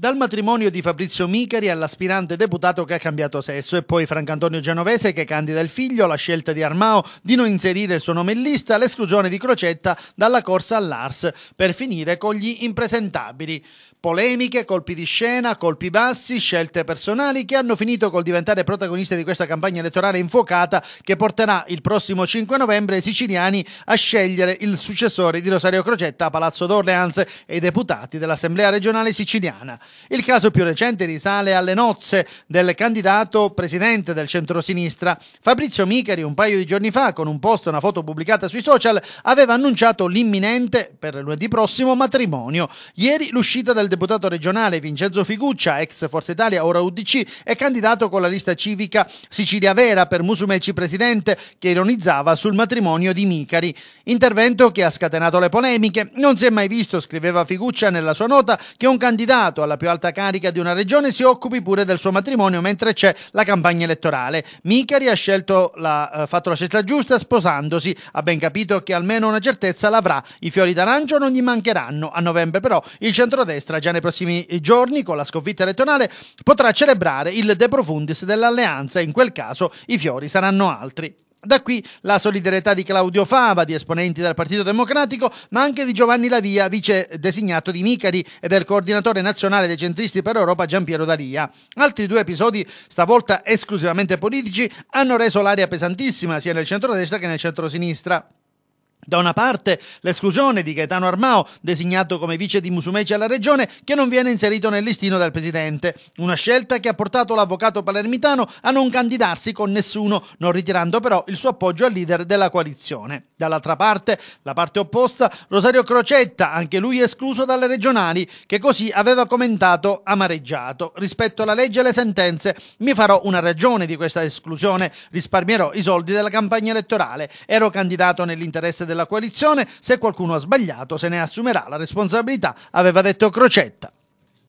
Dal matrimonio di Fabrizio Micari all'aspirante deputato che ha cambiato sesso e poi Francantonio Genovese che candida il figlio, la scelta di Armao di non inserire il suo nome in lista, l'esclusione di Crocetta dalla corsa all'Ars, per finire con gli impresentabili. Polemiche, colpi di scena, colpi bassi, scelte personali che hanno finito col diventare protagoniste di questa campagna elettorale infuocata che porterà il prossimo 5 novembre i siciliani a scegliere il successore di Rosario Crocetta a Palazzo d'Orleans e i deputati dell'Assemblea regionale siciliana. Il caso più recente risale alle nozze del candidato presidente del centrosinistra. Fabrizio Micheri un paio di giorni fa, con un post e una foto pubblicata sui social, aveva annunciato l'imminente, per lunedì prossimo, matrimonio. Ieri l'uscita del deputato regionale Vincenzo Figuccia, ex Forza Italia, ora UDC, è candidato con la lista civica Sicilia Vera per Musumeci presidente, che ironizzava sul matrimonio di Micari. Intervento che ha scatenato le polemiche. Non si è mai visto, scriveva Figuccia nella sua nota, che un candidato alla più alta carica di una regione, si occupi pure del suo matrimonio mentre c'è la campagna elettorale. Micari ha scelto la, eh, fatto la scelta giusta sposandosi, ha ben capito che almeno una certezza l'avrà. I fiori d'arancio non gli mancheranno. A novembre però il centrodestra già nei prossimi giorni con la sconfitta elettorale potrà celebrare il de profundis dell'alleanza, in quel caso i fiori saranno altri. Da qui la solidarietà di Claudio Fava, di esponenti del Partito Democratico, ma anche di Giovanni Lavia, vice designato di Micari, e del coordinatore nazionale dei centristi per Europa Giampiero Daria. Altri due episodi, stavolta esclusivamente politici, hanno reso l'aria pesantissima sia nel centro-destra che nel centro-sinistra. Da una parte l'esclusione di Gaetano Armao, designato come vice di Musumeci alla regione, che non viene inserito nel listino del presidente. Una scelta che ha portato l'avvocato palermitano a non candidarsi con nessuno, non ritirando però il suo appoggio al leader della coalizione. Dall'altra parte, la parte opposta, Rosario Crocetta, anche lui escluso dalle regionali, che così aveva commentato amareggiato. Rispetto alla legge e alle sentenze, mi farò una ragione di questa esclusione, risparmierò i soldi della campagna elettorale. Ero candidato nell'interesse della della coalizione, se qualcuno ha sbagliato se ne assumerà la responsabilità, aveva detto Crocetta.